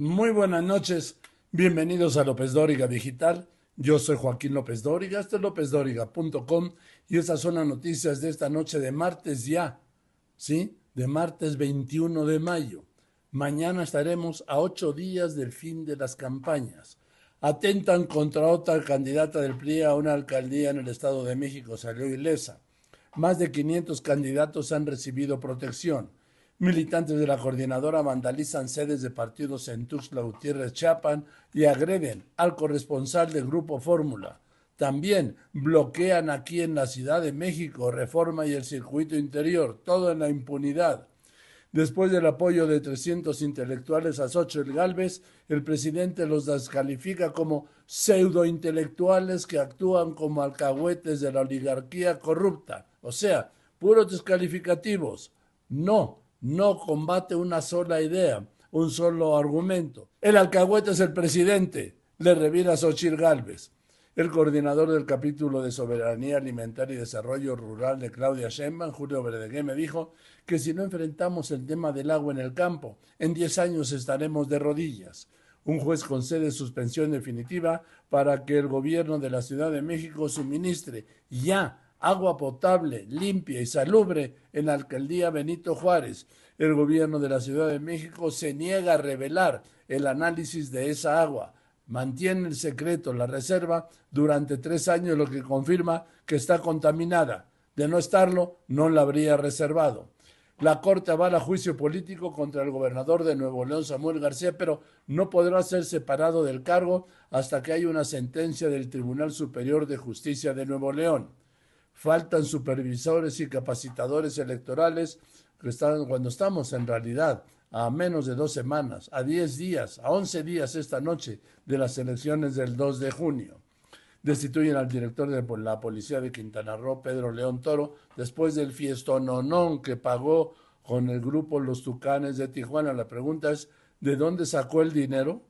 Muy buenas noches, bienvenidos a López Dóriga Digital. Yo soy Joaquín López Dóriga, este es lópezdóriga.com y estas son las noticias de esta noche de martes ya, ¿sí? De martes 21 de mayo. Mañana estaremos a ocho días del fin de las campañas. Atentan contra otra candidata del PRI a una alcaldía en el Estado de México, salió ilesa. Más de 500 candidatos han recibido protección. Militantes de la coordinadora vandalizan sedes de partidos en Tuxtla Gutiérrez, Chapan y agreden al corresponsal del Grupo Fórmula. También bloquean aquí en la Ciudad de México Reforma y el Circuito Interior, todo en la impunidad. Después del apoyo de 300 intelectuales a Xochitl Galvez, el presidente los descalifica como pseudointelectuales que actúan como alcahuetes de la oligarquía corrupta. O sea, puros descalificativos. No, no combate una sola idea, un solo argumento. El alcahuete es el presidente, le revira Xochir Galvez. El coordinador del capítulo de Soberanía Alimentaria y Desarrollo Rural de Claudia Sheinbaum, Julio Verdegué, me dijo que si no enfrentamos el tema del agua en el campo, en 10 años estaremos de rodillas. Un juez concede suspensión definitiva para que el gobierno de la Ciudad de México suministre ya agua potable, limpia y salubre en la alcaldía Benito Juárez. El gobierno de la Ciudad de México se niega a revelar el análisis de esa agua. Mantiene el secreto la reserva durante tres años, lo que confirma que está contaminada. De no estarlo, no la habría reservado. La Corte avala juicio político contra el gobernador de Nuevo León, Samuel García, pero no podrá ser separado del cargo hasta que haya una sentencia del Tribunal Superior de Justicia de Nuevo León faltan supervisores y capacitadores electorales que cuando estamos en realidad a menos de dos semanas, a diez días, a once días esta noche de las elecciones del 2 de junio. Destituyen al director de la policía de Quintana Roo, Pedro León Toro, después del fiestononón que pagó con el grupo Los Tucanes de Tijuana. La pregunta es, ¿de dónde sacó el dinero?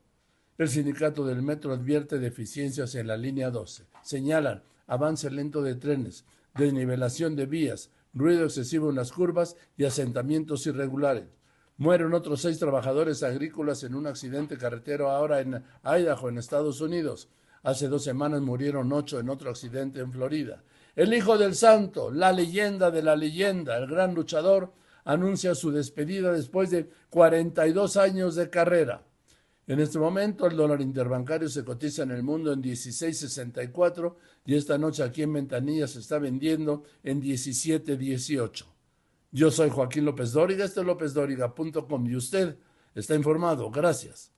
El sindicato del metro advierte deficiencias en la línea 12. Señalan avance lento de trenes, desnivelación de vías, ruido excesivo en las curvas y asentamientos irregulares. Mueren otros seis trabajadores agrícolas en un accidente carretero ahora en Idaho, en Estados Unidos. Hace dos semanas murieron ocho en otro accidente en Florida. El Hijo del Santo, la leyenda de la leyenda, el gran luchador, anuncia su despedida después de 42 años de carrera. En este momento el dólar interbancario se cotiza en el mundo en 16.64 y esta noche aquí en Ventanilla se está vendiendo en 17.18. Yo soy Joaquín López Dóriga, este es lópezdóriga.com y usted está informado. Gracias.